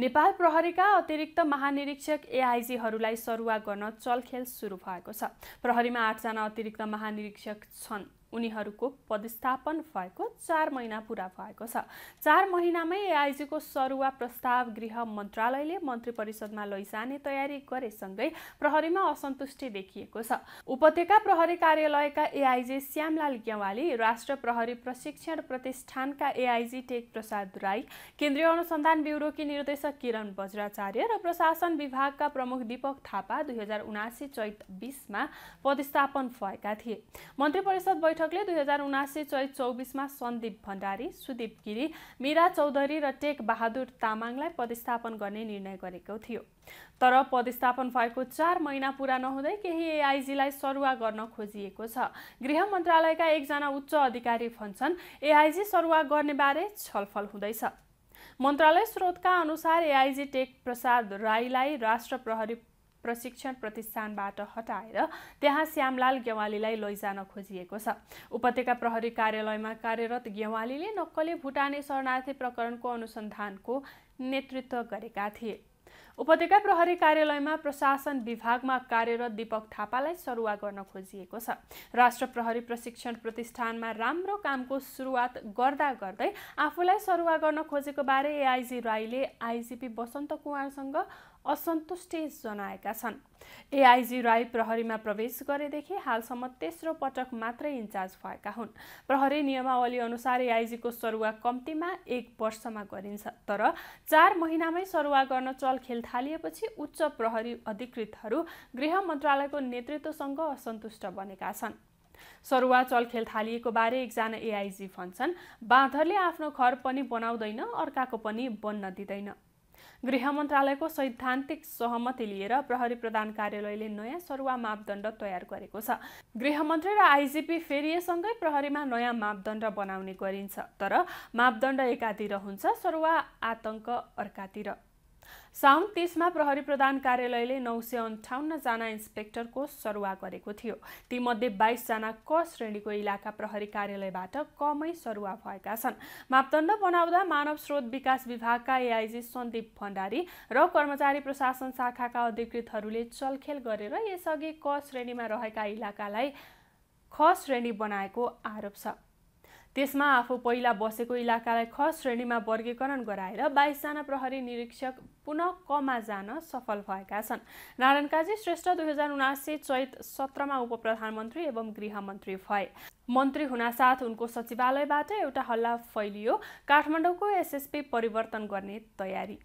नेपाल प्रहरीका अतिरिक्त महानिरीक्षक एआइजीहरूलाई सरुवा गर्न चलखेल सुरु भएको छ प्रहरीमा आठजना अतिरिक्त महानिरीक्षक छन् उनीहरूको पदस्थापन भएको चार महिना पुरा भएको छ चार महिनामै एआइजीको सरुवा प्रस्ताव गृह मन्त्रालयले मन्त्री परिषदमा लैजाने तयारी गरेसँगै प्रहरीमा असन्तुष्टि देखिएको छ उपत्यका प्रहरी कार्यालयका एआइजी श्यामलाल गेवाली राष्ट्र प्रहरी प्रशिक्षण प्रतिष्ठानका एआइजी टेक प्रसाद राई केन्द्रीय अनुसन्धान ब्युरोकी निर्देशक किरण बज्राचार्य र प्रशासन विभागका प्रमुख दीपक थापा दुई हजार उनासी चैत बिसमा पदस्थापन भएका थिए मन्त्री परिषद बैठक बैठकले दुई हजार उनासी चैत चौबिसमा सन्दीप भण्डारी सुदीप गिरी मिरा चौधरी र टेक बहादुर तामाङलाई पदस्थापन गर्ने निर्णय गरेको थियो तर पदस्थापन भएको चार महिना पुरा नहुँदै केही एआइजीलाई सरुवा गर्न खोजिएको छ गृह मन्त्रालयका एकजना उच्च अधिकारी भन्छन् एआइजी सरुवा गर्नेबारे छलफल हुँदैछ मन्त्रालय स्रोतका अनुसार एआइजी टेक प्रसाद राईलाई राष्ट्र प्रहरी प्रशिक्षण प्रतिष्ठानबाट हटाएर त्यहाँ श्यामलाल गेवालीलाई लैजान खोजिएको छ उपत्यका प्रहरी कार्यालयमा कार्यरत गेवालीले नक्कली भुटाने शरणार्थी प्रकरणको अनुसन्धानको नेतृत्व गरेका थिए उपत्यका प्रहरी कार्यालयमा प्रशासन विभागमा कार्यरत दीपक थापालाई सरुवा गर्न खोजिएको छ राष्ट्र प्रहरी प्रशिक्षण प्रतिष्ठानमा राम्रो कामको सुरुवात गर्दा गर्दै आफूलाई सरुवा गर्न खोजेको बारे एआइजी राईले आइजिपी बसन्त कुमारसँग असन्तुष्टि जनाएका छन् एआइजी राई प्रहरीमा प्रवेश गरेदेखि हालसम्म तेस्रो पटक मात्रै इन्चार्ज भएका हुन् प्रहरी नियमावली अनुसार एआइजीको सरुवा कम्तीमा एक वर्षमा गरिन्छ तर चार महिनामै सरुवा गर्न चलखेल थालिएपछि उच्च प्रहरी अधिकृतहरू गृह मन्त्रालयको नेतृत्वसँग असन्तुष्ट बनेका छन् सरुवा चलखेल थालिएको बारे एकजना एआइजी भन्छन् बाँधरले आफ्नो घर पनि बनाउँदैन अर्काको पनि बन्न दिँदैन गृह मन्त्रालयको सैद्धान्तिक सहमति लिएर प्रहरी प्रधान कार्यालयले नयाँ सरुवा मापदण्ड तयार गरेको छ गृहमन्त्री र आइजिपी फेरिएसँगै प्रहरीमा नयाँ मापदण्ड बनाउने गरिन्छ तर मापदण्ड एकातिर हुन्छ सरुवा आतङ्क अर्कातिर साउन तिसमा प्रहरी प्रधान कार्यालयले नौ सय अन्ठाउन्नजना इन्सपेक्टरको सरुवा गरेको थियो तीमध्ये बाइसजना क श्रेणीको इलाका प्रहरी कार्यालयबाट कमै सरुवा भएका छन् मापदण्ड बनाउँदा मानव स्रोत विकास विभागका एआइजी सन्दीप भण्डारी र कर्मचारी प्रशासन शाखाका अधिकृतहरूले चलखेल गरेर यसअघि क श्रेणीमा रहेका इलाकालाई ख श्रेणी बनाएको आरोप छ त्यसमा आफू पहिला बसेको इलाकालाई ख श्रेणीमा वर्गीकरण गराएर बाइसजना प्रहरी निरीक्षक पुनः कमा जान सफल भएका छन् नारायण काजी श्रेष्ठ दुई हजार उनासी चैत सत्रमा उपप्रधानमन्त्री एवं गृहमन्त्री भए मन्त्री हुनासाथ उनको सचिवालयबाट एउटा हल्ला फैलियो काठमाडौँको एसएसपी परिवर्तन गर्ने तयारी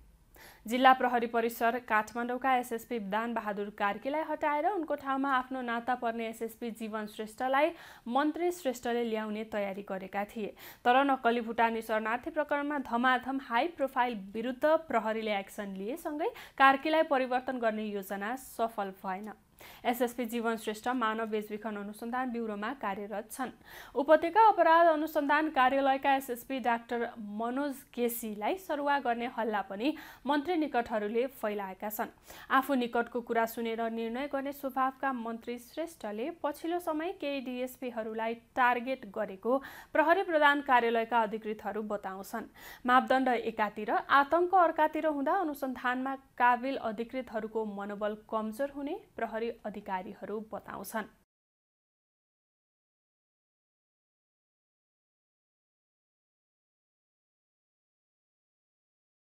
जिल्ला प्रहरी परिसर काठमाडौँका एसएसपी दानबहादुर कार्कीलाई हटाएर उनको ठाउँमा आफ्नो नाता पर्ने एसएसपी जीवन श्रेष्ठलाई मन्त्री श्रेष्ठले ल्याउने तयारी गरेका थिए तर नक्कली भुटानी शरणार्थी प्रकरणमा धमाधम हाई प्रोफाइल विरुद्ध प्रहरीले एक्सन लिएसँगै कार्कीलाई परिवर्तन गर्ने योजना सफल भएन एसएसपी जीवन श्रेष्ठ मानव बेचबिखन अनुसन्धान ब्युरोमा कार्यरत छन् उपत्यका अपराध अनुसन्धान कार्यालयका एसएसपी डाक्टर मनोज केसीलाई सरुवा गर्ने हल्ला पनि मन्त्री निकटहरूले फैलाएका छन् आफू निकटको कुरा सुनेर निर्णय गर्ने स्वभावका मन्त्री श्रेष्ठले पछिल्लो समय केही डिएसपीहरूलाई टार्गेट गरेको प्रहरी प्रधान कार्यालयका अधिकृतहरू बताउँछन् मापदण्ड एकातिर आतंक अर्कातिर हुँदा अनुसन्धानमा काबिल अधिकृतहरूको मनोबल कमजोर हुने प्रहरी अधिकारीहरू बताउँछन्